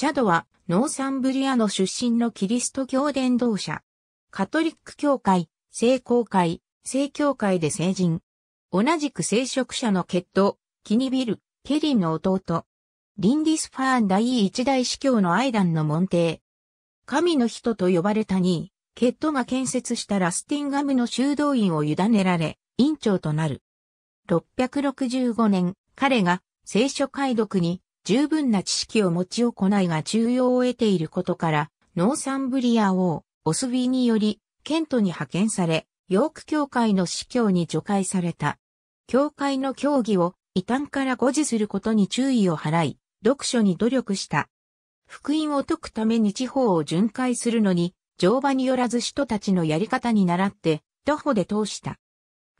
チャドはノーサンブリアの出身のキリスト教伝道者。カトリック教会、聖公会、聖教会で成人。同じく聖職者の血統、キニビル、ケリンの弟。リンディスファーン第一大司教のアイダンの門弟。神の人と呼ばれたに、ケットが建設したラスティンガムの修道院を委ねられ、院長となる。665年、彼が聖書解読に十分な知識を持ち行いが重要を得ていることから、ノーサンブリア王、オスビーにより、ケントに派遣され、ヨーク教会の司教に除外された。教会の教義を異端から誤字することに注意を払い、読書に努力した。福音を解くために地方を巡回するのに、乗馬によらず人たちのやり方に倣って、徒歩で通した。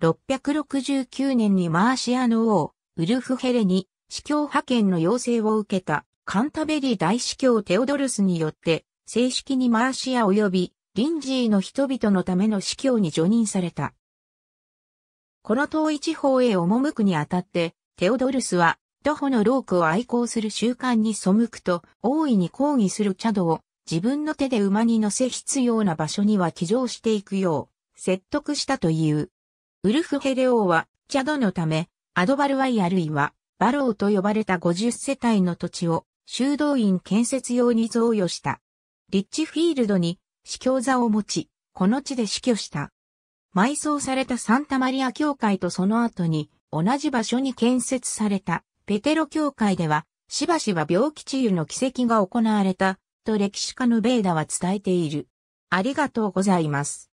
669年にマーシアの王、ウルフヘレに司教派遣の要請を受けたカンタベリー大司教テオドルスによって、正式にマーシア及びリンジーの人々のための司教に除任された。この遠い地方へ赴くにあたって、テオドルスは、徒歩のロークを愛好する習慣に背くと、大いに抗議するチャドを、自分の手で馬に乗せ必要な場所には騎乗していくよう、説得したという。ウルフ・ヘレオーは、チャドのため、アドバルワイあるいは、バローと呼ばれた50世帯の土地を修道院建設用に贈与した。リッチフィールドに司教座を持ち、この地で死去した。埋葬されたサンタマリア教会とその後に同じ場所に建設されたペテロ教会ではしばしば病気治癒の奇跡が行われたと歴史家のベーダは伝えている。ありがとうございます。